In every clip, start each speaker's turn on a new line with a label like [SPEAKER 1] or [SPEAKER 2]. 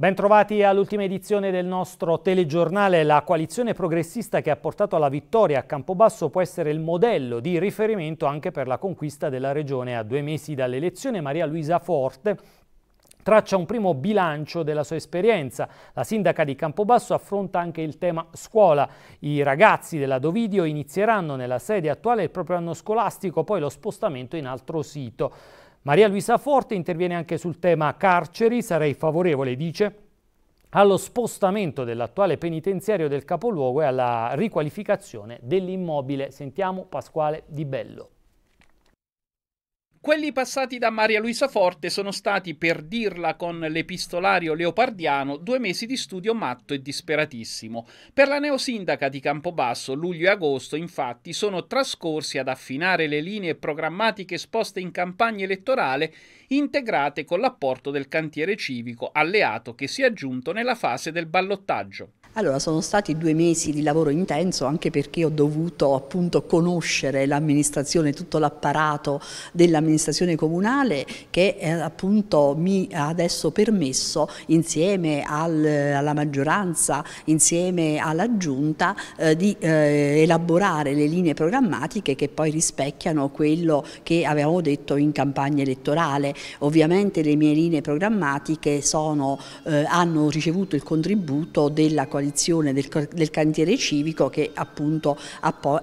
[SPEAKER 1] Bentrovati all'ultima edizione del nostro telegiornale. La coalizione progressista che ha portato alla vittoria a Campobasso può essere il modello di riferimento anche per la conquista della regione. A due mesi dall'elezione Maria Luisa Forte traccia un primo bilancio della sua esperienza. La sindaca di Campobasso affronta anche il tema scuola. I ragazzi della Dovidio inizieranno nella sede attuale il proprio anno scolastico, poi lo spostamento in altro sito. Maria Luisa Forte interviene anche sul tema carceri, sarei favorevole, dice, allo spostamento dell'attuale penitenziario del capoluogo e alla riqualificazione dell'immobile. Sentiamo Pasquale Di
[SPEAKER 2] Bello. Quelli passati da Maria Luisa Forte sono stati, per dirla con l'epistolario leopardiano, due mesi di studio matto e disperatissimo. Per la neosindaca di Campobasso, luglio e agosto, infatti, sono trascorsi ad affinare le linee programmatiche esposte in campagna elettorale, integrate con l'apporto del cantiere civico alleato che si è aggiunto nella fase del ballottaggio.
[SPEAKER 3] Allora, sono stati due mesi di lavoro intenso anche perché ho dovuto appunto conoscere l'amministrazione, tutto l'apparato dell'amministrazione comunale che eh, appunto mi ha adesso permesso insieme al, alla maggioranza, insieme alla giunta eh, di eh, elaborare le linee programmatiche che poi rispecchiano quello che avevamo detto in campagna elettorale. Ovviamente le mie linee programmatiche sono, eh, hanno ricevuto il contributo della coalizione tradizione del, del cantiere civico che appunto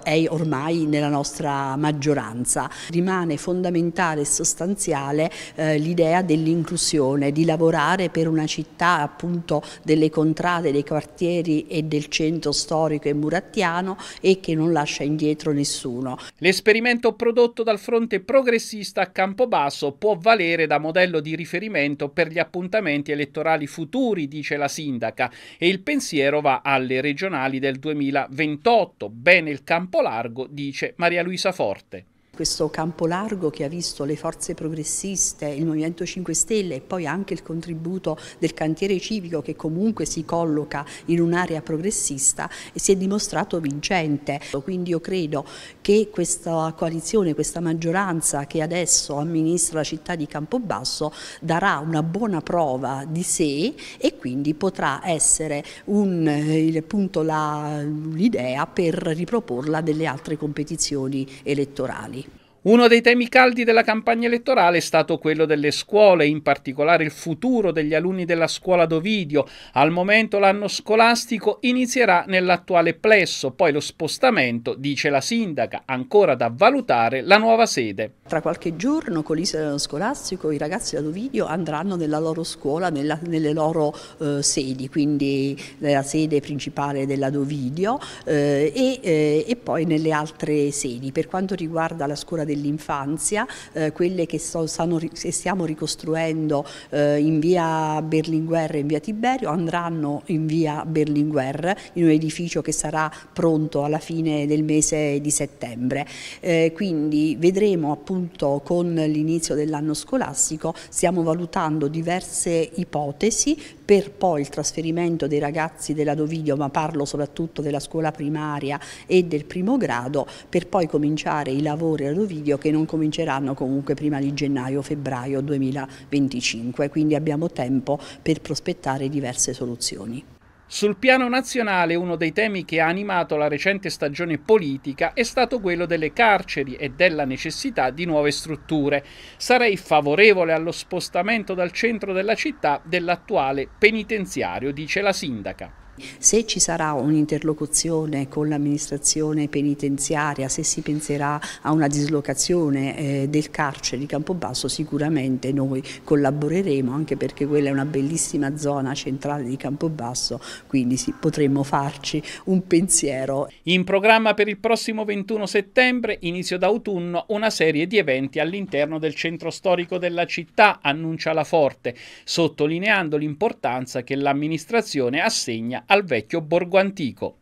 [SPEAKER 3] è ormai nella nostra maggioranza. Rimane fondamentale e sostanziale eh, l'idea dell'inclusione, di lavorare per una città appunto delle contrade, dei quartieri e del centro storico e murattiano e che non lascia indietro nessuno.
[SPEAKER 2] L'esperimento prodotto dal fronte progressista a Campobasso può valere da modello di riferimento per gli appuntamenti elettorali futuri, dice la sindaca, e il pensiero Forestiero va alle regionali del 2028. Bene il campo largo, dice Maria Luisa Forte
[SPEAKER 3] questo campo largo che ha visto le forze progressiste, il Movimento 5 Stelle e poi anche il contributo del cantiere civico che comunque si colloca in un'area progressista e si è dimostrato vincente. Quindi io credo che questa coalizione, questa maggioranza che adesso amministra la città di Campobasso darà una buona prova di sé e quindi potrà essere l'idea per riproporla delle altre competizioni
[SPEAKER 2] elettorali. Uno dei temi caldi della campagna elettorale è stato quello delle scuole, in particolare il futuro degli alunni della scuola d'Ovidio. Al momento l'anno scolastico inizierà nell'attuale plesso, poi lo spostamento, dice la sindaca, ancora da valutare la nuova sede.
[SPEAKER 3] Tra qualche giorno con l'Isola scolastico i ragazzi da Dovidio andranno nella loro scuola, nella, nelle loro eh, sedi, quindi nella sede principale della Dovidio eh, e, eh, e poi nelle altre sedi. Per quanto riguarda la scuola del dell'infanzia, eh, quelle che, so, stanno, stiamo ricostruendo eh, in via Berlinguer e in via Tiberio, andranno in via Berlinguer, in un edificio che sarà pronto alla fine del mese di settembre. Eh, quindi vedremo appunto con l'inizio dell'anno scolastico, stiamo valutando diverse ipotesi per poi il trasferimento dei ragazzi della Dovidio, ma parlo soprattutto della scuola primaria e del primo grado, per poi cominciare i lavori a Dovidio che non cominceranno comunque prima di gennaio o febbraio 2025, quindi abbiamo tempo per prospettare diverse soluzioni.
[SPEAKER 2] Sul piano nazionale uno dei temi che ha animato la recente stagione politica è stato quello delle carceri e della necessità di nuove strutture. Sarei favorevole allo spostamento dal centro della città dell'attuale penitenziario, dice la sindaca.
[SPEAKER 3] Se ci sarà un'interlocuzione con l'amministrazione penitenziaria, se si penserà a una dislocazione eh, del carcere di Campobasso, sicuramente noi collaboreremo anche perché quella è una bellissima zona centrale di Campobasso, quindi sì, potremmo farci un pensiero.
[SPEAKER 2] In programma per il prossimo 21 settembre, inizio d'autunno, una serie di eventi all'interno del centro storico della città, annuncia la Forte, sottolineando l'importanza che l'amministrazione assegna al vecchio borgo antico.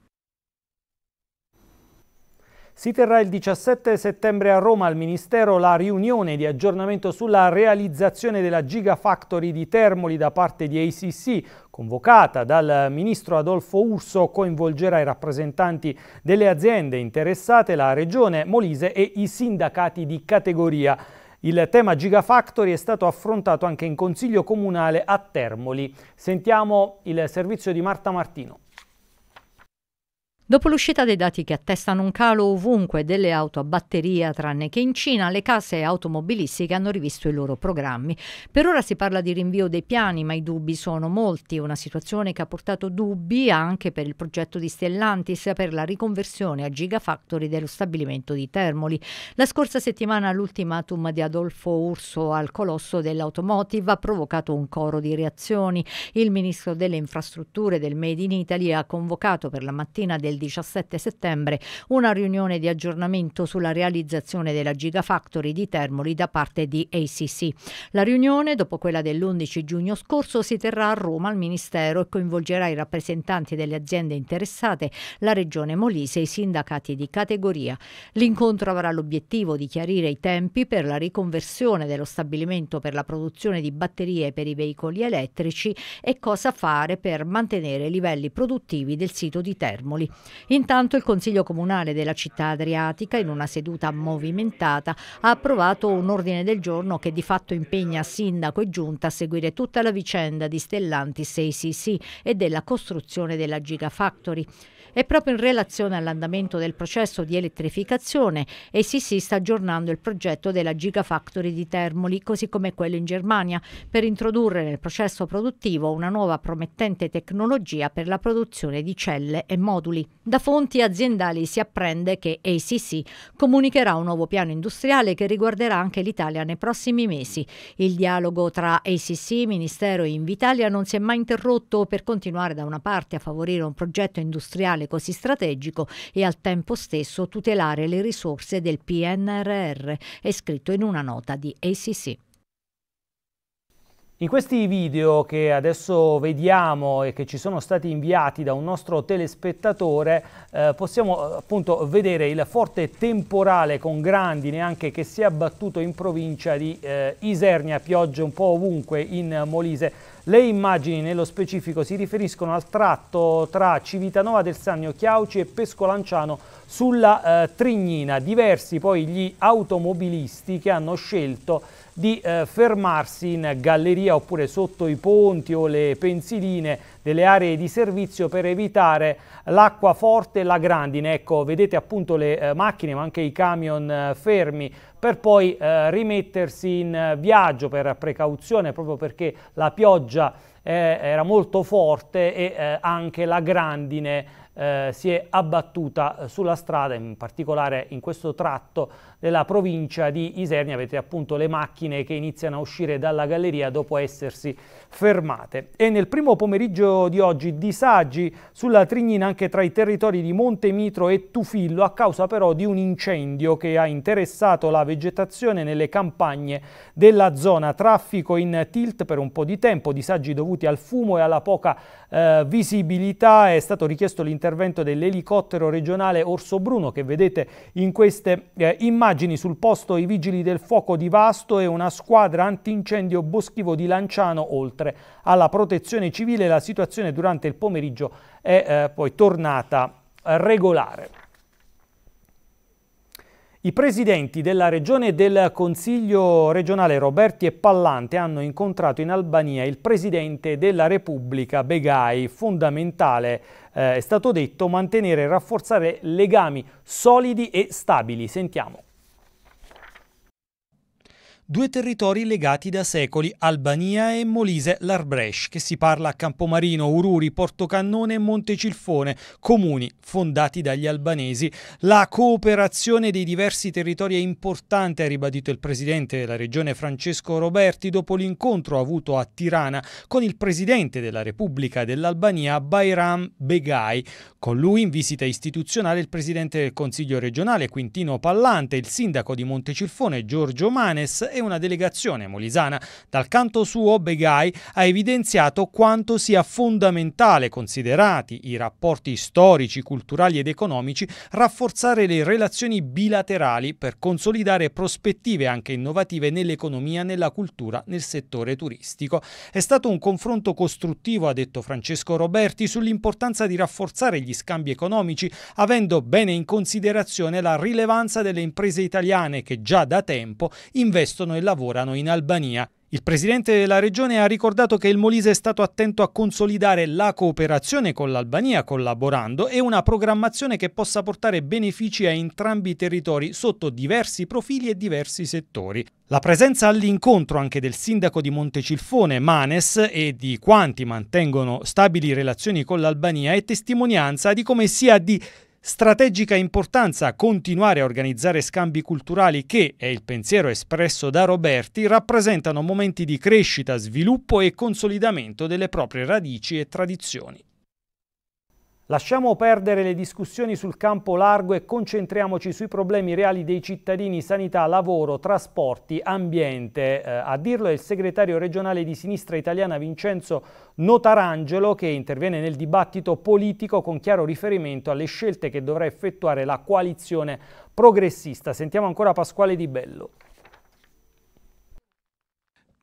[SPEAKER 1] Si terrà il 17 settembre a Roma al Ministero la riunione di aggiornamento sulla realizzazione della Gigafactory di Termoli da parte di ACC, convocata dal ministro Adolfo Urso, coinvolgerà i rappresentanti delle aziende interessate, la Regione Molise e i sindacati di categoria. Il tema Gigafactory è stato affrontato anche in Consiglio Comunale a Termoli. Sentiamo il servizio di Marta Martino.
[SPEAKER 4] Dopo l'uscita dei dati che attestano un calo ovunque delle auto a batteria, tranne che in Cina, le case automobilistiche hanno rivisto i loro programmi. Per ora si parla di rinvio dei piani, ma i dubbi sono molti, una situazione che ha portato dubbi anche per il progetto di Stellantis per la riconversione a gigafactory dello stabilimento di Termoli. La scorsa settimana l'ultimatum di Adolfo Urso al colosso dell'automotive ha provocato un coro di reazioni. Il ministro delle infrastrutture del Made in Italy ha convocato per la mattina del il 17 settembre una riunione di aggiornamento sulla realizzazione della Gigafactory di Termoli da parte di ACC. La riunione, dopo quella dell'11 giugno scorso, si terrà a Roma al Ministero e coinvolgerà i rappresentanti delle aziende interessate, la Regione Molise e i sindacati di categoria. L'incontro avrà l'obiettivo di chiarire i tempi per la riconversione dello stabilimento per la produzione di batterie per i veicoli elettrici e cosa fare per mantenere i livelli produttivi del sito di Termoli. Intanto il Consiglio Comunale della città adriatica, in una seduta movimentata, ha approvato un ordine del giorno che di fatto impegna Sindaco e Giunta a seguire tutta la vicenda di Stellantis e ICC e della costruzione della Gigafactory. E proprio in relazione all'andamento del processo di elettrificazione, ECC sta aggiornando il progetto della Gigafactory di Termoli, così come quello in Germania, per introdurre nel processo produttivo una nuova promettente tecnologia per la produzione di celle e moduli. Da fonti aziendali si apprende che ACC comunicherà un nuovo piano industriale che riguarderà anche l'Italia nei prossimi mesi. Il dialogo tra ACC, Ministero e Invitalia non si è mai interrotto per continuare da una parte a favorire un progetto industriale ambientale così strategico e al tempo stesso tutelare le risorse del PNRR, è scritto in una nota di ACC. In
[SPEAKER 1] questi video che adesso vediamo e che ci sono stati inviati da un nostro telespettatore eh, possiamo eh, appunto vedere il forte temporale con grandine anche che si è abbattuto in provincia di eh, Isernia, piogge un po' ovunque in Molise. Le immagini nello specifico si riferiscono al tratto tra Civitanova del Sannio Chiauci e Pescolanciano sulla eh, Trignina, diversi poi gli automobilisti che hanno scelto di eh, fermarsi in galleria oppure sotto i ponti o le pensiline delle aree di servizio per evitare l'acqua forte e la grandine. Ecco, vedete appunto le eh, macchine ma anche i camion eh, fermi per poi eh, rimettersi in viaggio per precauzione proprio perché la pioggia eh, era molto forte e anche la grandine eh, si è abbattuta eh, sulla strada, in particolare in questo tratto della provincia di Isernia. Avete appunto le macchine che iniziano a uscire dalla galleria dopo essersi fermate. E nel primo pomeriggio di oggi disagi sulla Trignina anche tra i territori di Monte Mitro e Tufillo a causa però di un incendio che ha interessato la vegetazione nelle campagne della zona. Traffico in tilt per un po' di tempo, disagi dovuti al fumo e alla poca eh, visibilità. È stato richiesto l'intervento l'intervento dell'elicottero regionale Orso Bruno che vedete in queste eh, immagini sul posto i vigili del fuoco di Vasto e una squadra antincendio boschivo di Lanciano oltre alla protezione civile la situazione durante il pomeriggio è eh, poi tornata regolare. I presidenti della Regione e del Consiglio regionale Roberti e Pallante hanno incontrato in Albania il presidente della Repubblica Begai, fondamentale eh, è stato detto mantenere e rafforzare legami solidi e stabili. Sentiamo due territori legati da secoli, Albania e Molise l'Arbresh, che si parla a Campomarino, Ururi, Portocannone e Montecilfone, comuni fondati dagli albanesi. La cooperazione dei diversi territori è importante, ha ribadito il presidente della regione Francesco Roberti dopo l'incontro avuto a Tirana con il presidente della Repubblica dell'Albania Bayram Begai. Con lui in visita istituzionale il presidente del Consiglio regionale Quintino Pallante, il sindaco di Montecilfone Giorgio Manes e una delegazione molisana. Dal canto suo Begai ha evidenziato quanto sia fondamentale, considerati i rapporti storici, culturali ed economici, rafforzare le relazioni bilaterali per consolidare prospettive anche innovative nell'economia, nella cultura, nel settore turistico. È stato un confronto costruttivo, ha detto Francesco Roberti, sull'importanza di rafforzare gli scambi economici, avendo bene in considerazione la rilevanza delle imprese italiane che già da tempo investono investono e lavorano in Albania. Il presidente della regione ha ricordato che il Molise è stato attento a consolidare la cooperazione con l'Albania collaborando e una programmazione che possa portare benefici a entrambi i territori sotto diversi profili e diversi settori. La presenza all'incontro anche del sindaco di Montecilfone, Manes, e di quanti mantengono stabili relazioni con l'Albania è testimonianza di come sia di strategica importanza continuare a organizzare scambi culturali che, è il pensiero espresso da Roberti, rappresentano momenti di crescita, sviluppo e consolidamento delle proprie radici e tradizioni. Lasciamo perdere le discussioni sul campo largo e concentriamoci sui problemi reali dei cittadini, sanità, lavoro, trasporti, ambiente. Eh, a dirlo è il segretario regionale di sinistra italiana Vincenzo Notarangelo che interviene nel dibattito politico con chiaro riferimento alle scelte che dovrà effettuare la coalizione progressista. Sentiamo ancora Pasquale Di Bello.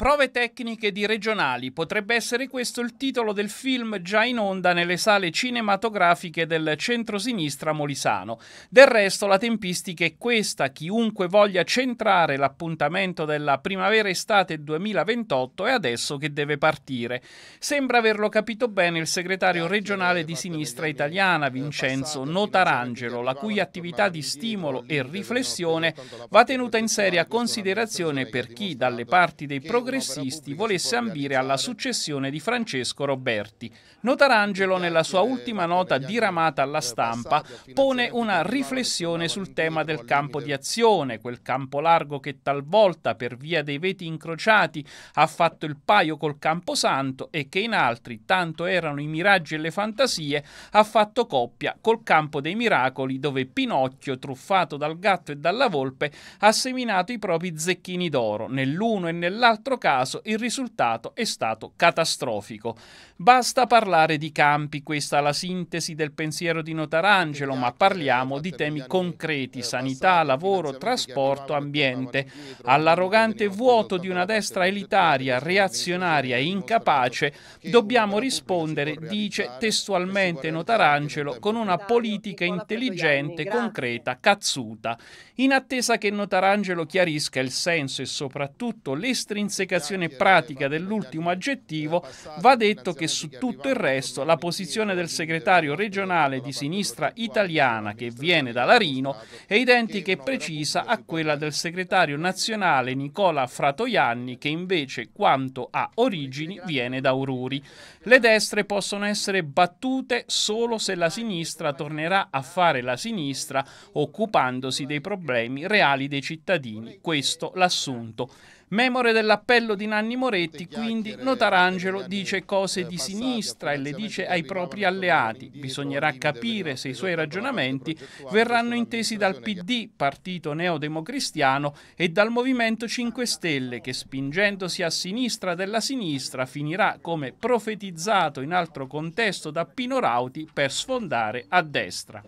[SPEAKER 2] Prove tecniche di regionali potrebbe essere questo il titolo del film già in onda nelle sale cinematografiche del centro-sinistra molisano. Del resto la tempistica è questa, chiunque voglia centrare l'appuntamento della primavera-estate 2028 è adesso che deve partire. Sembra averlo capito bene il segretario regionale eh, di sinistra italiana eh, Vincenzo Notarangelo, la cui attività di stimolo e riflessione va tenuta in seria considerazione per chi dalle parti dei programmi progressisti volesse ambire alla successione di Francesco Roberti. Notarangelo, nella sua ultima nota diramata alla eh, stampa, pone una riflessione sul tema del campo di azione, quel campo largo che talvolta, per via dei veti incrociati, ha fatto il paio col Camposanto e che in altri, tanto erano i miraggi e le fantasie, ha fatto coppia col campo dei miracoli dove Pinocchio, truffato dal gatto e dalla volpe, ha seminato i propri zecchini d'oro. Nell'uno e nell'altro caso il risultato è stato catastrofico. Basta parlare di campi, questa è la sintesi del pensiero di Notarangelo, ma parliamo eh, di temi concreti, eh, sanità, lavoro, trasporto, ambiente. All'arrogante vuoto di una destra elitaria, reazionaria e incapace, dobbiamo rispondere, dice testualmente Notarangelo, con una politica intelligente, concreta, cazzuta in attesa che Notarangelo chiarisca il senso e soprattutto l'estrinsecazione pratica dell'ultimo aggettivo, va detto che su tutto il resto la posizione del segretario regionale di sinistra italiana che viene da Larino è identica e precisa a quella del segretario nazionale Nicola Fratoianni che invece quanto a origini viene da Aururi. Le destre possono essere battute solo se la sinistra tornerà a fare la sinistra occupandosi dei problemi problemi reali dei cittadini. Questo l'assunto. Memore dell'appello di Nanni Moretti, quindi Notarangelo dice cose di sinistra e le dice ai propri alleati. Bisognerà capire se i suoi ragionamenti verranno intesi dal PD, partito neodemocristiano, e dal Movimento 5 Stelle, che spingendosi a sinistra della sinistra finirà, come profetizzato in altro contesto da Pino Rauti, per sfondare a destra.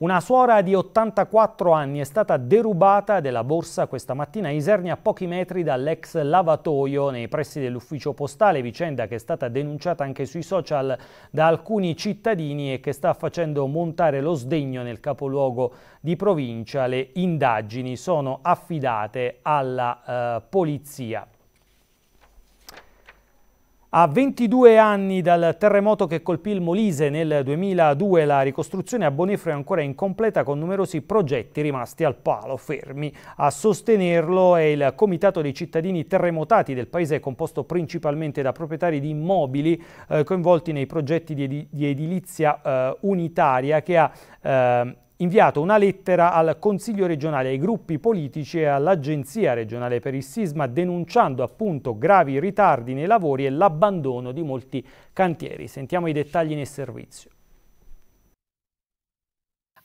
[SPEAKER 1] Una suora di 84 anni è stata derubata della borsa questa mattina a Isernia a pochi metri dall'ex lavatoio nei pressi dell'ufficio postale, vicenda che è stata denunciata anche sui social da alcuni cittadini e che sta facendo montare lo sdegno nel capoluogo di provincia. Le indagini sono affidate alla eh, polizia. A 22 anni dal terremoto che colpì il Molise nel 2002, la ricostruzione a Bonifro è ancora incompleta con numerosi progetti rimasti al palo, fermi. A sostenerlo è il Comitato dei cittadini terremotati del paese, composto principalmente da proprietari di immobili eh, coinvolti nei progetti di, ed di edilizia eh, unitaria, che ha eh, inviato una lettera al Consiglio regionale, ai gruppi politici e all'Agenzia regionale per il sisma denunciando appunto gravi ritardi nei lavori e l'abbandono di molti cantieri. Sentiamo i dettagli nel servizio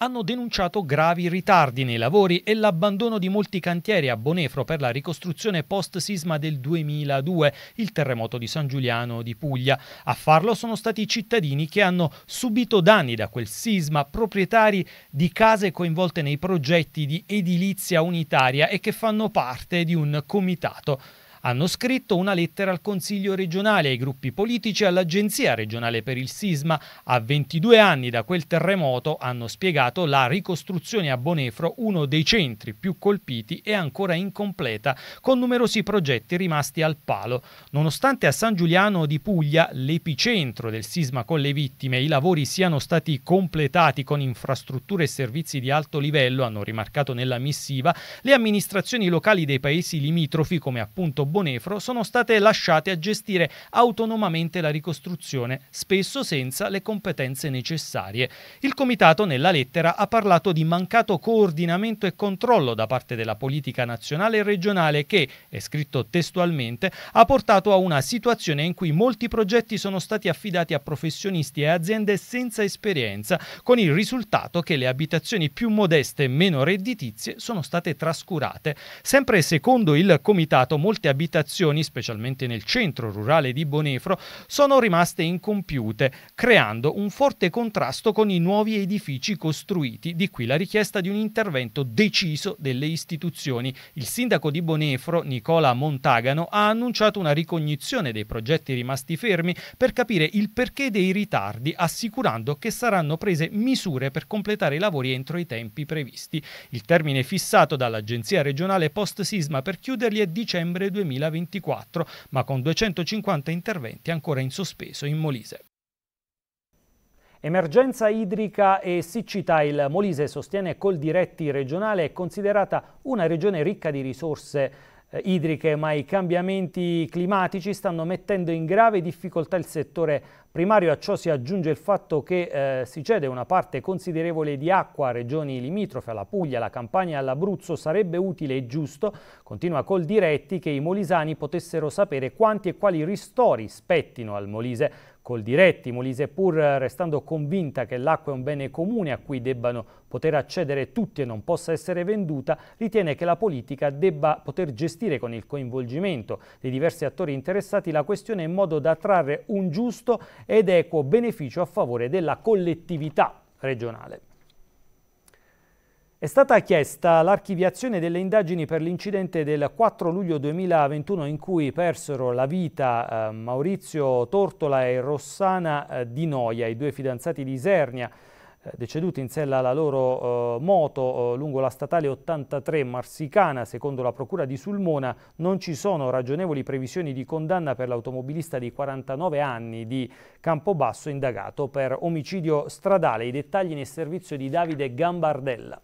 [SPEAKER 1] hanno denunciato gravi ritardi nei lavori e l'abbandono di molti cantieri a Bonefro per la ricostruzione post-sisma del 2002, il terremoto di San Giuliano di Puglia. A farlo sono stati i cittadini che hanno subito danni da quel sisma, proprietari di case coinvolte nei progetti di edilizia unitaria e che fanno parte di un comitato hanno scritto una lettera al Consiglio regionale, ai gruppi politici e all'Agenzia regionale per il sisma. A 22 anni da quel terremoto hanno spiegato la ricostruzione a Bonefro, uno dei centri più colpiti e ancora incompleta, con numerosi progetti rimasti al palo. Nonostante a San Giuliano di Puglia, l'epicentro del sisma con le vittime, i lavori siano stati completati con infrastrutture e servizi di alto livello, hanno rimarcato nella missiva, le amministrazioni locali dei paesi limitrofi, come appunto Bonefro sono state lasciate a gestire autonomamente la ricostruzione, spesso senza le competenze necessarie. Il Comitato nella lettera ha parlato di mancato coordinamento e controllo da parte della politica nazionale e regionale che, è scritto testualmente, ha portato a una situazione in cui molti progetti sono stati affidati a professionisti e aziende senza esperienza, con il risultato che le abitazioni più modeste e meno redditizie sono state trascurate. Sempre secondo il Comitato, molte abitazioni abitazioni, specialmente nel centro rurale di Bonefro, sono rimaste incompiute, creando un forte contrasto con i nuovi edifici costruiti, di qui la richiesta di un intervento deciso delle istituzioni. Il sindaco di Bonefro, Nicola Montagano, ha annunciato una ricognizione dei progetti rimasti fermi per capire il perché dei ritardi, assicurando che saranno prese misure per completare i lavori entro i tempi previsti. Il termine fissato dall'Agenzia regionale post-sisma per chiuderli è dicembre 2020. 2024, ma con 250 interventi ancora in sospeso in Molise. Emergenza idrica e siccità. Il Molise sostiene col diretti regionale è considerata una regione ricca di risorse eh, idriche, ma i cambiamenti climatici stanno mettendo in grave difficoltà il settore primario. A ciò si aggiunge il fatto che eh, si cede una parte considerevole di acqua a regioni limitrofe, alla Puglia, alla Campania e all'Abruzzo. Sarebbe utile e giusto, continua col diretti, che i molisani potessero sapere quanti e quali ristori spettino al Molise. Col diretti, Molise, pur eh, restando convinta che l'acqua è un bene comune a cui debbano poter accedere tutti e non possa essere venduta, ritiene che la politica debba poter gestire con il coinvolgimento dei diversi attori interessati la questione in modo da trarre un giusto ed equo beneficio a favore della collettività regionale. È stata chiesta l'archiviazione delle indagini per l'incidente del 4 luglio 2021 in cui persero la vita eh, Maurizio Tortola e Rossana eh, Di Noia, i due fidanzati di Isernia, eh, deceduti in sella alla loro moto lungo la statale 83 Marsicana. Secondo la procura di Sulmona non ci sono ragionevoli previsioni di condanna per l'automobilista di 49 anni di Campobasso indagato per omicidio stradale. I dettagli nel servizio di Davide Gambardella.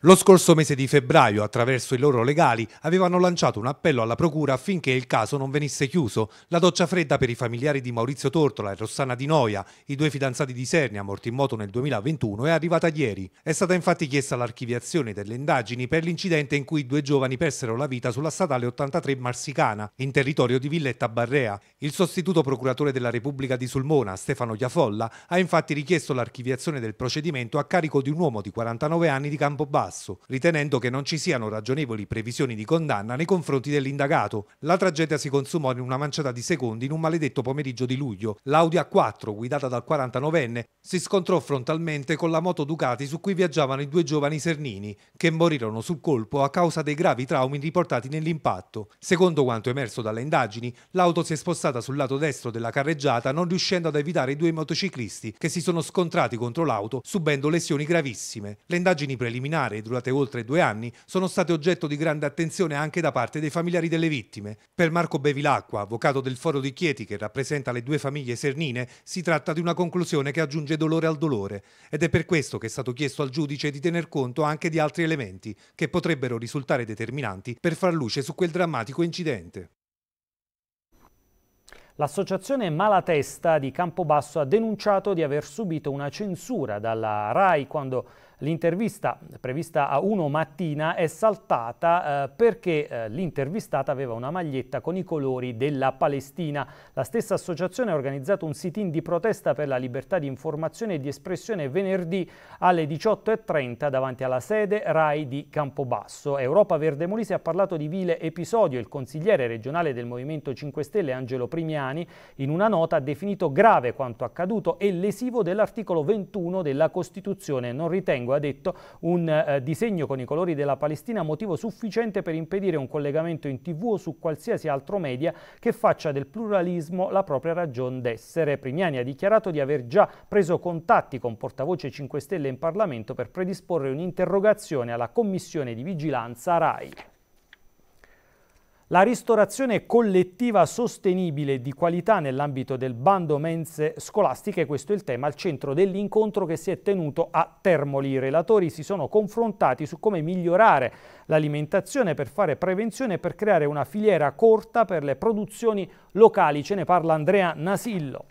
[SPEAKER 5] Lo scorso mese di febbraio, attraverso i loro legali, avevano lanciato un appello alla Procura affinché il caso non venisse chiuso. La doccia fredda per i familiari di Maurizio Tortola e Rossana Di Noia, i due fidanzati di Sernia morti in moto nel 2021, è arrivata ieri. È stata infatti chiesta l'archiviazione delle indagini per l'incidente in cui i due giovani persero la vita sulla statale 83 Marsicana, in territorio di Villetta Barrea. Il sostituto procuratore della Repubblica di Sulmona, Stefano Giafolla, ha infatti richiesto l'archiviazione del procedimento a carico di un uomo di 49 anni di Campobasso basso, ritenendo che non ci siano ragionevoli previsioni di condanna nei confronti dell'indagato. La tragedia si consumò in una manciata di secondi in un maledetto pomeriggio di luglio. L'Audi A4, guidata dal 49enne, si scontrò frontalmente con la moto Ducati su cui viaggiavano i due giovani Sernini, che morirono sul colpo a causa dei gravi traumi riportati nell'impatto. Secondo quanto emerso dalle indagini, l'auto si è spostata sul lato destro della carreggiata non riuscendo ad evitare i due motociclisti che si sono scontrati contro l'auto subendo lesioni gravissime. Le indagini preliminari militare, durate oltre due anni, sono state oggetto di grande attenzione anche da parte dei familiari delle vittime. Per Marco Bevilacqua, avvocato del Foro di Chieti che rappresenta le due famiglie sernine, si tratta di una conclusione che aggiunge dolore al dolore ed è per questo che è stato chiesto al giudice di tener conto anche di altri elementi che potrebbero risultare determinanti per far luce su quel drammatico incidente.
[SPEAKER 1] L'associazione Malatesta di Campobasso ha denunciato di aver subito una censura dalla RAI quando L'intervista prevista a 1 mattina è saltata eh, perché eh, l'intervistata aveva una maglietta con i colori della Palestina. La stessa associazione ha organizzato un sit-in di protesta per la libertà di informazione e di espressione venerdì alle 18.30 davanti alla sede RAI di Campobasso. Europa Verde Molise ha parlato di vile episodio. Il consigliere regionale del Movimento 5 Stelle Angelo Primiani in una nota ha definito grave quanto accaduto e lesivo dell'articolo 21 della Costituzione. Non ritengo lungo, ha detto, un eh, disegno con i colori della Palestina motivo sufficiente per impedire un collegamento in tv o su qualsiasi altro media che faccia del pluralismo la propria ragion d'essere. Primiani ha dichiarato di aver già preso contatti con portavoce 5 Stelle in Parlamento per predisporre un'interrogazione alla Commissione di Vigilanza RAI. La ristorazione collettiva sostenibile di qualità nell'ambito del bando mense scolastiche, questo è il tema al centro dell'incontro che si è tenuto a Termoli. I relatori si sono confrontati su come migliorare l'alimentazione per fare prevenzione e per creare una filiera corta per le produzioni locali. Ce ne parla Andrea Nasillo.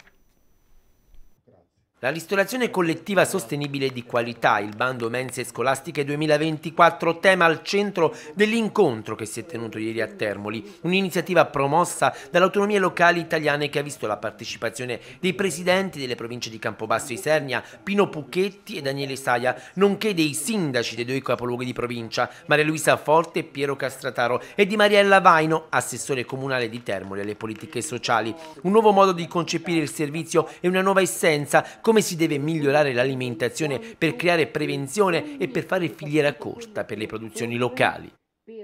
[SPEAKER 6] La ristorazione collettiva sostenibile di qualità, il bando mense scolastiche 2024, tema al centro dell'incontro che si è tenuto ieri a Termoli, un'iniziativa promossa dalle autonomie locali italiane che ha visto la partecipazione dei presidenti delle province di Campobasso e Isernia, Pino Pucchetti e Daniele Saia, nonché dei sindaci dei due capoluoghi di provincia, Maria Luisa Forte e Piero Castrataro e di Mariella Vaino, assessore comunale di Termoli alle politiche sociali. Un nuovo modo di concepire il servizio e una nuova essenza, come come si deve migliorare l'alimentazione per creare prevenzione e per fare filiera corta per le produzioni locali.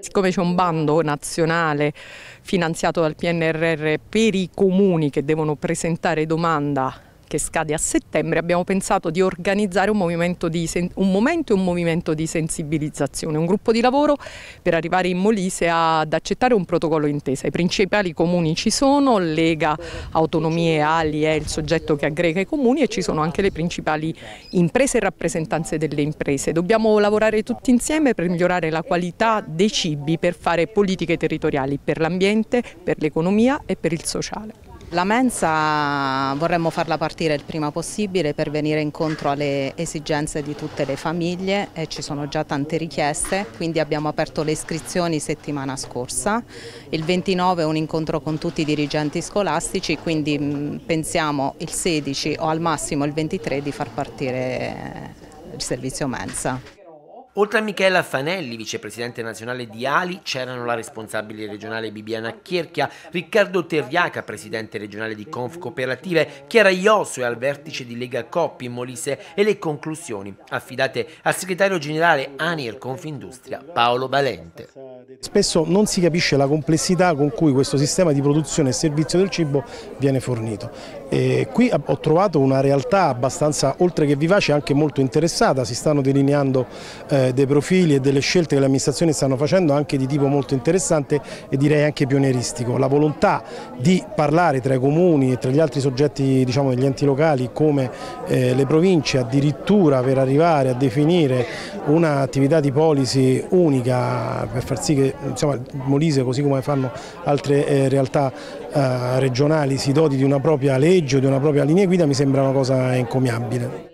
[SPEAKER 4] Siccome c'è un bando nazionale finanziato dal PNRR per i comuni che devono presentare domanda che scade a settembre, abbiamo pensato di organizzare un, un momento e un movimento di sensibilizzazione, un gruppo di lavoro per arrivare in Molise ad accettare un protocollo intesa. I principali comuni ci sono, Lega, Autonomie, Ali è il soggetto che aggrega i comuni e ci sono anche le principali imprese e rappresentanze delle imprese. Dobbiamo lavorare tutti insieme per migliorare la qualità dei cibi, per fare politiche territoriali per l'ambiente, per l'economia e per il sociale. La mensa vorremmo farla partire il prima possibile per venire incontro alle esigenze di tutte le famiglie e ci sono già tante richieste, quindi abbiamo aperto le iscrizioni settimana scorsa. Il 29 è un incontro con tutti i dirigenti scolastici, quindi mm, pensiamo il 16 o al massimo il 23 di far partire il servizio mensa.
[SPEAKER 6] Oltre a Michela Fanelli, vicepresidente nazionale di Ali, c'erano la responsabile regionale Bibiana Chierchia, Riccardo Terriaca, presidente regionale di Conf Cooperative, Chiara Iosso e al vertice di Lega Coppi in Molise e le conclusioni affidate al segretario generale Anir Confindustria Paolo Valente.
[SPEAKER 1] Spesso non si capisce la complessità con cui questo sistema di produzione e servizio del cibo viene fornito e qui ho trovato una realtà abbastanza, oltre che vivace, anche molto interessata, si stanno delineando eh, dei profili e delle scelte che le amministrazioni stanno facendo anche di tipo molto interessante e direi anche pionieristico. La volontà di parlare tra i comuni e tra gli altri soggetti diciamo, degli enti locali come eh, le province addirittura per arrivare a definire un'attività di policy unica per far sì che insomma, Molise così come fanno altre eh, realtà eh, regionali si doti di una propria legge o di una propria linea guida mi sembra una cosa encomiabile.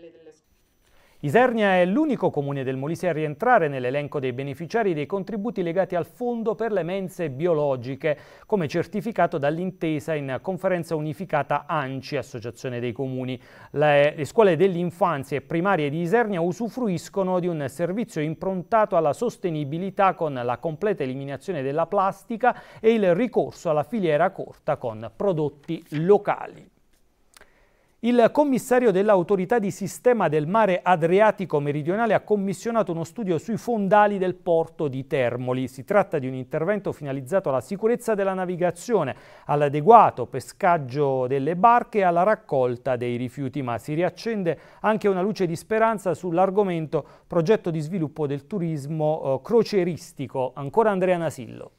[SPEAKER 1] Isernia è l'unico comune del Molise a rientrare nell'elenco dei beneficiari dei contributi legati al Fondo per le mense biologiche, come certificato dall'intesa in conferenza unificata ANCI, Associazione dei Comuni. Le, le scuole dell'infanzia e primarie di Isernia usufruiscono di un servizio improntato alla sostenibilità con la completa eliminazione della plastica e il ricorso alla filiera corta con prodotti locali. Il commissario dell'autorità di sistema del mare Adriatico meridionale ha commissionato uno studio sui fondali del porto di Termoli. Si tratta di un intervento finalizzato alla sicurezza della navigazione, all'adeguato pescaggio delle barche e alla raccolta dei rifiuti, ma si riaccende anche una luce di speranza sull'argomento progetto di sviluppo del turismo eh, croceristico. Ancora
[SPEAKER 6] Andrea Nasillo.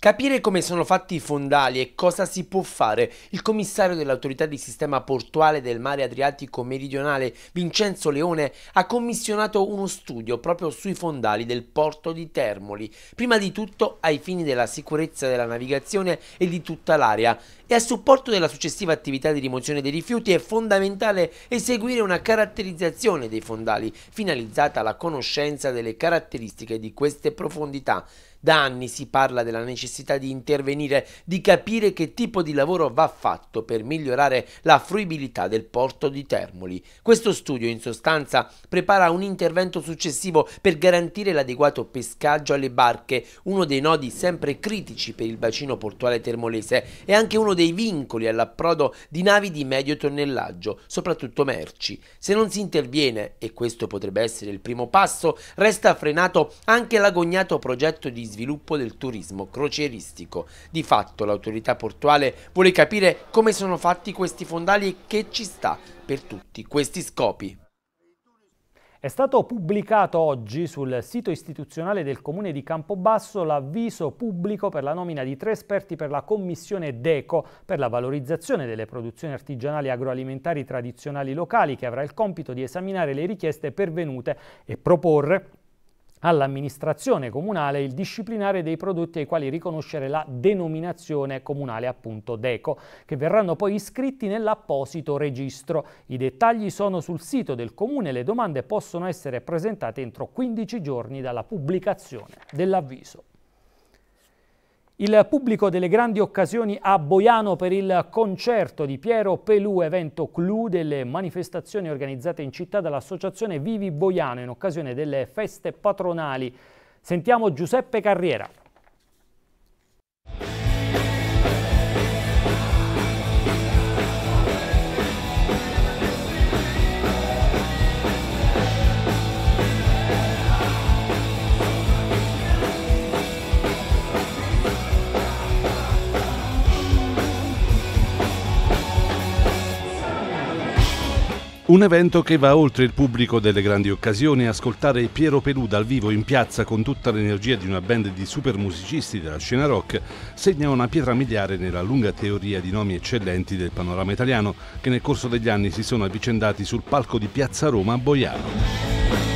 [SPEAKER 6] Capire come sono fatti i fondali e cosa si può fare, il commissario dell'autorità di sistema portuale del mare Adriatico meridionale Vincenzo Leone ha commissionato uno studio proprio sui fondali del porto di Termoli, prima di tutto ai fini della sicurezza della navigazione e di tutta l'area, e a supporto della successiva attività di rimozione dei rifiuti è fondamentale eseguire una caratterizzazione dei fondali finalizzata alla conoscenza delle caratteristiche di queste profondità. Da anni si parla della necessità di intervenire, di capire che tipo di lavoro va fatto per migliorare la fruibilità del porto di Termoli. Questo studio in sostanza prepara un intervento successivo per garantire l'adeguato pescaggio alle barche, uno dei nodi sempre critici per il bacino portuale termolese e anche uno dei vincoli all'approdo di navi di medio tonnellaggio, soprattutto merci. Se non si interviene, e questo potrebbe essere il primo passo, resta frenato anche l'agognato progetto di sviluppo del turismo croceristico. Di fatto l'autorità portuale vuole capire come sono fatti questi fondali e che ci sta per tutti questi scopi.
[SPEAKER 1] È stato pubblicato oggi sul sito istituzionale del Comune di Campobasso l'avviso pubblico per la nomina di tre esperti per la Commissione DECO per la valorizzazione delle produzioni artigianali agroalimentari tradizionali locali che avrà il compito di esaminare le richieste pervenute e proporre all'amministrazione comunale il disciplinare dei prodotti ai quali riconoscere la denominazione comunale appunto DECO, che verranno poi iscritti nell'apposito registro. I dettagli sono sul sito del comune, e le domande possono essere presentate entro 15 giorni dalla pubblicazione dell'avviso. Il pubblico delle grandi occasioni a Boiano per il concerto di Piero Pelù, evento clou delle manifestazioni organizzate in città dall'associazione Vivi Boiano in occasione delle feste patronali. Sentiamo Giuseppe Carriera.
[SPEAKER 7] Un evento che va oltre il pubblico delle grandi occasioni. Ascoltare Piero Pelù dal vivo in piazza con tutta l'energia di una band di super musicisti della scena rock segna una pietra miliare nella lunga teoria di nomi eccellenti del panorama italiano che nel corso degli anni si sono avvicendati sul palco di Piazza Roma a Boiano.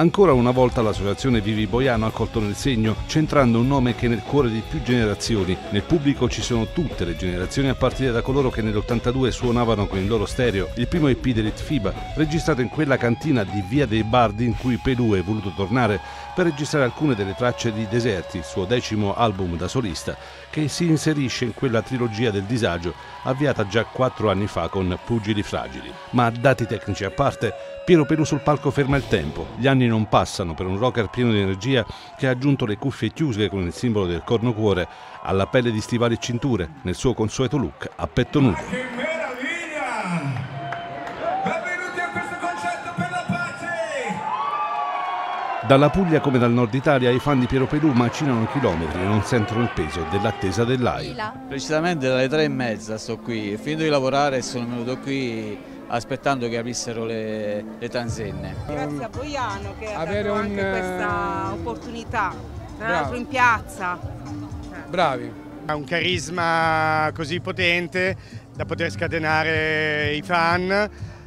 [SPEAKER 7] Ancora una volta l'associazione Vivi Boiano ha colto nel segno, centrando un nome che è nel cuore di più generazioni. Nel pubblico ci sono tutte le generazioni, a partire da coloro che nell'82 suonavano con il loro stereo, il primo EP FIBA, registrato in quella cantina di Via dei Bardi in cui Pelù è voluto tornare per registrare alcune delle tracce di Deserti, il suo decimo album da solista, che si inserisce in quella trilogia del disagio avviata già quattro anni fa con Pugili Fragili. Ma dati tecnici a parte, Piero Pelù sul palco ferma il tempo. Gli anni non passano per un rocker pieno di energia che ha aggiunto le cuffie chiuse con il simbolo del corno cuore alla pelle di stivali e cinture nel suo consueto look a petto nudo. Dalla Puglia come dal nord Italia i fan di Piero Pelù macinano chilometri e non sentono il peso
[SPEAKER 2] dell'attesa dell'AI. Precisamente dalle tre e mezza sto qui, finito di lavorare sono venuto
[SPEAKER 6] qui aspettando che aprissero le, le transenne. Grazie
[SPEAKER 3] a Boiano che ha dato un... anche questa eh, opportunità, tra l'altro in piazza.
[SPEAKER 1] Bravi. Ha un carisma così potente da poter scatenare i fan,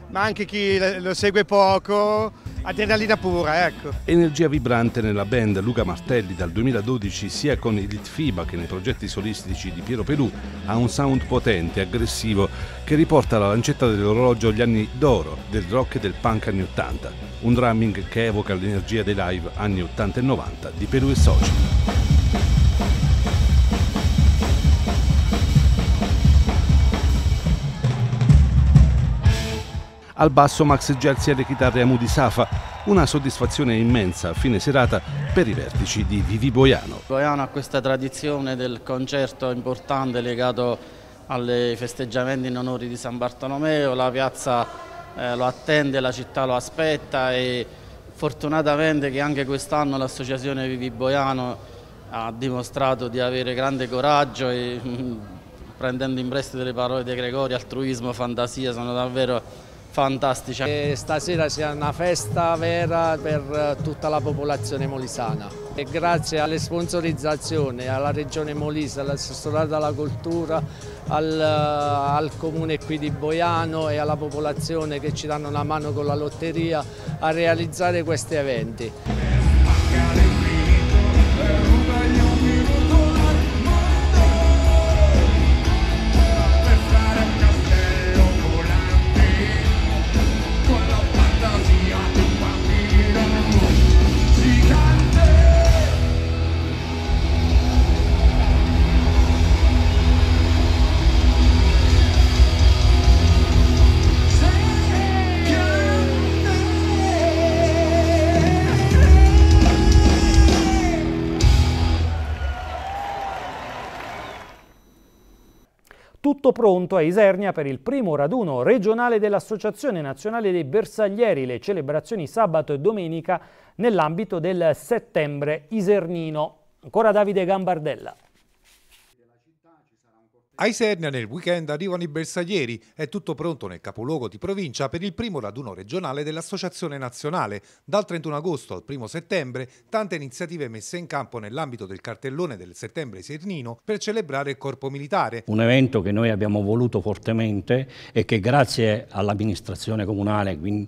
[SPEAKER 1] ma anche chi lo segue poco Adrenalina pura, ecco.
[SPEAKER 7] Energia vibrante nella band Luca Martelli dal 2012 sia con il FIBA che nei progetti solistici di Piero Pelù ha un sound potente, aggressivo, che riporta alla lancetta dell'orologio gli anni d'oro del rock e del punk anni 80. Un drumming che evoca l'energia dei live anni 80 e 90 di Pelù e Soci. al basso Max Gerzi alle chitarre a Amudi Safa. Una soddisfazione immensa a fine serata per i vertici di Vivi Boiano.
[SPEAKER 6] Boiano ha questa tradizione del concerto importante legato alle festeggiamenti in onore di San Bartolomeo, la piazza eh, lo attende, la città lo aspetta e fortunatamente che anche quest'anno l'associazione Vivi Boiano ha dimostrato di avere grande coraggio e prendendo in prestito le parole di Gregori, altruismo, fantasia, sono davvero fantastica. E stasera sia una festa vera per eh, tutta la popolazione molisana e grazie alle sponsorizzazioni alla Regione Molise, all'assessorato alla cultura, al, eh, al, comune qui di Boiano e alla popolazione che ci danno una mano con la lotteria a realizzare questi eventi.
[SPEAKER 1] pronto a Isernia per il primo raduno regionale dell'Associazione Nazionale dei Bersaglieri, le celebrazioni sabato e domenica nell'ambito del settembre isernino. Ancora Davide Gambardella.
[SPEAKER 5] A Isernia nel weekend arrivano i bersaglieri, è tutto pronto nel capoluogo di provincia per il primo raduno regionale dell'Associazione Nazionale. Dal 31 agosto al 1 settembre tante iniziative messe in campo nell'ambito del cartellone del settembre sernino per celebrare il corpo militare.
[SPEAKER 1] Un evento che noi abbiamo voluto fortemente e che grazie all'amministrazione comunale quindi,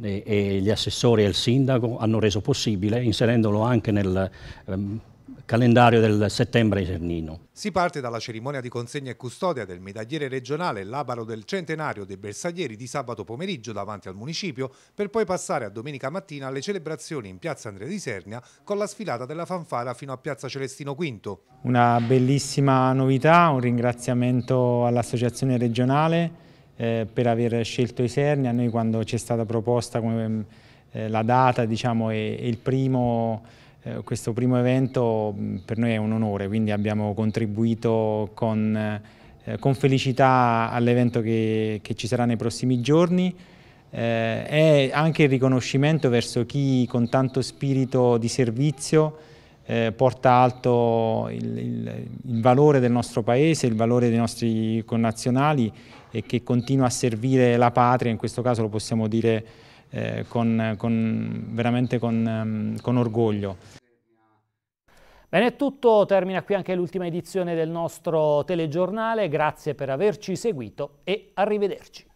[SPEAKER 1] e gli assessori e il sindaco hanno reso possibile inserendolo anche nel... Ehm, calendario del settembre esernino.
[SPEAKER 5] Si parte dalla cerimonia di consegna e custodia del medagliere regionale Labaro del centenario dei bersaglieri di sabato pomeriggio davanti al municipio per poi passare a domenica mattina alle celebrazioni in piazza Andrea di Sernia con la sfilata della fanfara fino a piazza Celestino V.
[SPEAKER 1] Una bellissima novità, un ringraziamento all'associazione regionale eh, per aver scelto Isernia. Noi quando ci è stata proposta come, eh, la data diciamo, e, e il primo eh, questo primo evento mm, per noi è un onore, quindi abbiamo contribuito con, eh, con felicità all'evento che, che, ci sarà nei prossimi giorni. Eh, è anche il riconoscimento verso chi con tanto spirito di servizio eh, porta alto il, il, il, valore del nostro paese, il valore dei nostri connazionali e che continua a servire la patria, in questo caso lo possiamo dire eh, con, con, veramente con, ehm, con orgoglio. Bene, è tutto, termina qui anche l'ultima edizione del nostro telegiornale, grazie per averci seguito e arrivederci.